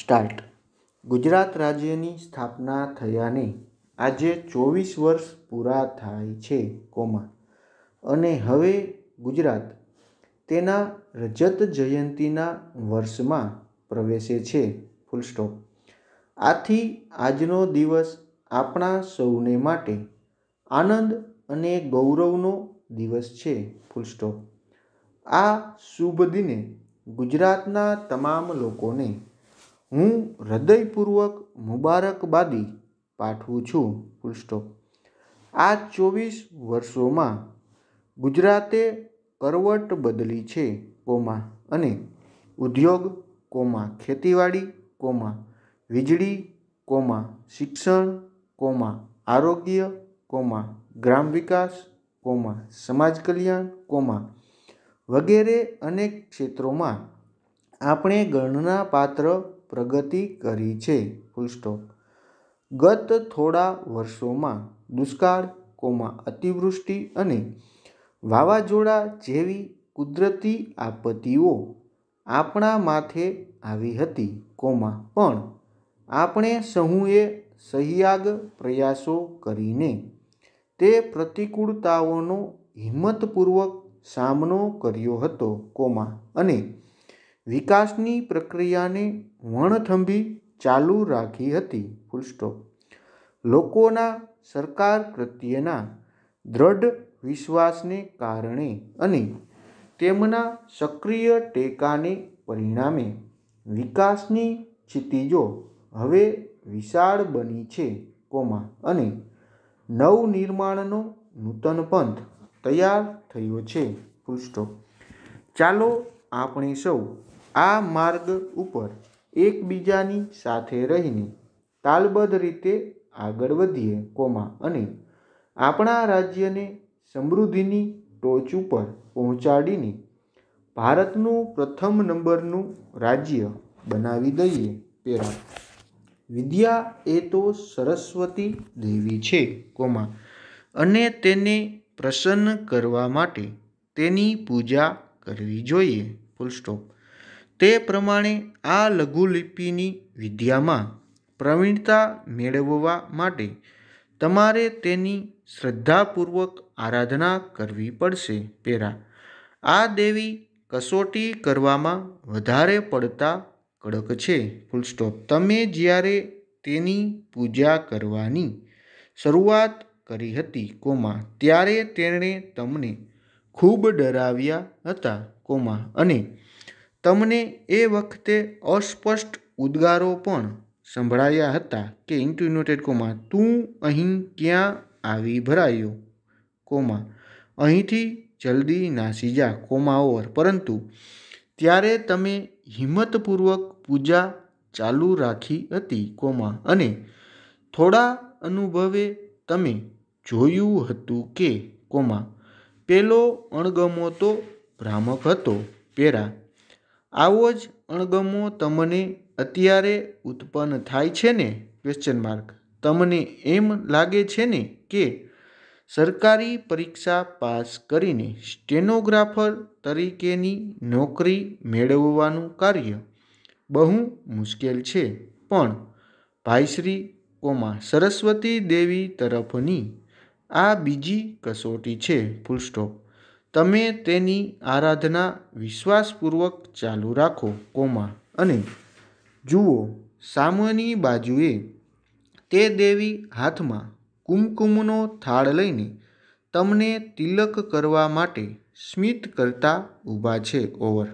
start Gujarat રાજ્યની સ્થાપના થયાને આજે ચોવીસ વર્ષ પૂરા થાય છે કોમા અને હવે ગુજરાત તેના રજત જયંતીના વર્ષમાં પ્રવેશે છે ફૂલ સ્ટોપ આથી આજનો દિવસ આપણા સૌને માટે આનંદ અને ગૌરવનો દિવસ છે ફૂલ સ્ટોપ આ શુભ દિને ગુજરાતના તમામ લોકોને હું હૃદયપૂર્વક મુબારકબાદી પાઠવું છું ફૂલ સ્ટોપ આ ચોવીસ વર્ષોમાં ગુજરાતે કરવટ બદલી છે કોમા અને ઉદ્યોગ કોમા ખેતીવાડી કોમા વીજળી કોમા શિક્ષણ કોમા આરોગ્ય કોમા ગ્રામ વિકાસ કોમા સમાજ કલ્યાણ કોમા વગેરે અનેક ક્ષેત્રોમાં આપણે ગણના પાત્ર પ્રગતિ કરી છે ફૂલસ્ટોપ ગત થોડા વર્ષોમાં દુષ્કાળ કોમા અતિવૃષ્ટિ અને વાવાઝોડા જેવી કુદરતી આપત્તિઓ આપણા માથે આવી હતી કોમા પણ આપણે સહુએ સહયાગ પ્રયાસો કરીને તે પ્રતિકૂળતાઓનો હિંમતપૂર્વક સામનો કર્યો હતો કોમા અને વિકાસની પ્રક્રિયાને વણથંભી ચાલુ રાખી હતી ફૂલ લોકોના સરકાર પ્રત્યેના દ્રઢ વિશ્વાસને કારણે અને તેમના સક્રિય ટેકાને પરિણામે વિકાસની ક્ષિતિજો હવે વિશાળ બની છે કોમા અને નવનિર્માણનો નૂતન પંથ તૈયાર થયો છે ફૂલ ચાલો આપણે સૌ આ માર્ગ ઉપર એકબીજાની સાથે રહીને તાલબદ્ધ રીતે આગળ વધીએ કોમા અને આપણા રાજ્યને સમૃદ્ધિની ટોચ ઉપર પહોંચાડીને ભારતનું પ્રથમ નંબરનું રાજ્ય બનાવી દઈએ પેરા વિદ્યા એ તો સરસ્વતી દેવી છે કોમા અને તેને પ્રસન્ન કરવા માટે તેની પૂજા કરવી જોઈએ ફૂલ સ્ટોપ તે પ્રમાણે આ લઘુલિપિની વિદ્યામાં પ્રવીણતા મેળવવા માટે તમારે તેની શ્રદ્ધાપૂર્વક આરાધના કરવી પડશે પેરા આ દેવી કસોટી કરવામાં વધારે પડતા કડક છે ફૂલ સ્ટોપ તમે જ્યારે તેની પૂજા કરવાની શરૂઆત કરી હતી કોમા ત્યારે તેણે તમને ખૂબ ડરાવ્યા હતા કોમા અને તમને એ વખતે અસ્પષ્ટ ઉદ્ગારો પણ સંભળાયા હતા કે ઇન્ટિન્યુટેડ કોમા તું અહીં ક્યાં આવી ભરાયો કોમા અહીંથી જલ્દી નાસી જા કોમા ઓવર પરંતુ ત્યારે તમે હિંમતપૂર્વક પૂજા ચાલુ રાખી હતી કોમા અને થોડા અનુભવે તમે જોયું હતું કે કોમા પેલો અણગમો તો ભ્રામક હતો પેરા આવો જ અણગમો તમને અત્યારે ઉત્પન્ન થાય છે ને ક્વેશ્ચન માર્ક તમને એમ લાગે છે ને કે સરકારી પરીક્ષા પાસ કરીને સ્ટેનોગ્રાફર તરીકેની નોકરી મેળવવાનું કાર્ય બહુ મુશ્કેલ છે પણ ભાઈશ્રી કોમા સરસ્વતી દેવી તરફની આ બીજી કસોટી છે ફૂલ સ્ટોપ તમે તેની આરાધના વિશ્વાસપૂર્વક ચાલુ રાખો કોમા અને જુઓ સામેની બાજુએ તે દેવી હાથમાં કુમકુમનો થાળ લઈને તમને તિલક કરવા માટે સ્મિત કરતા ઊભા છે ઓવર